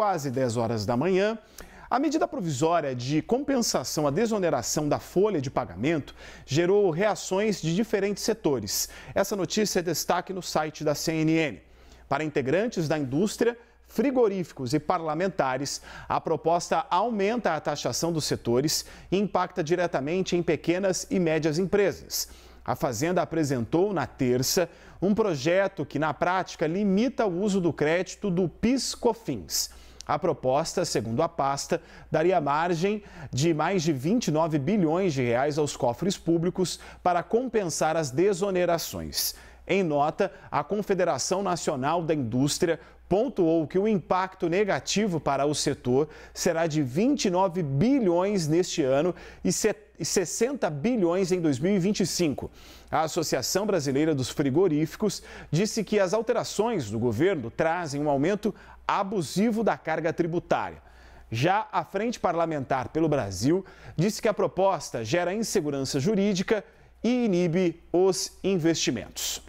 quase 10 horas da manhã, a medida provisória de compensação à desoneração da folha de pagamento gerou reações de diferentes setores. Essa notícia é destaque no site da CNN. Para integrantes da indústria, frigoríficos e parlamentares, a proposta aumenta a taxação dos setores e impacta diretamente em pequenas e médias empresas. A Fazenda apresentou na terça um projeto que, na prática, limita o uso do crédito do PIS-COFINS. A proposta, segundo a pasta, daria margem de mais de 29 bilhões de reais aos cofres públicos para compensar as desonerações. Em nota, a Confederação Nacional da Indústria pontuou que o impacto negativo para o setor será de 29 bilhões neste ano e 60 bilhões em 2025. A Associação Brasileira dos Frigoríficos disse que as alterações do governo trazem um aumento abusivo da carga tributária. Já a Frente Parlamentar pelo Brasil disse que a proposta gera insegurança jurídica e inibe os investimentos.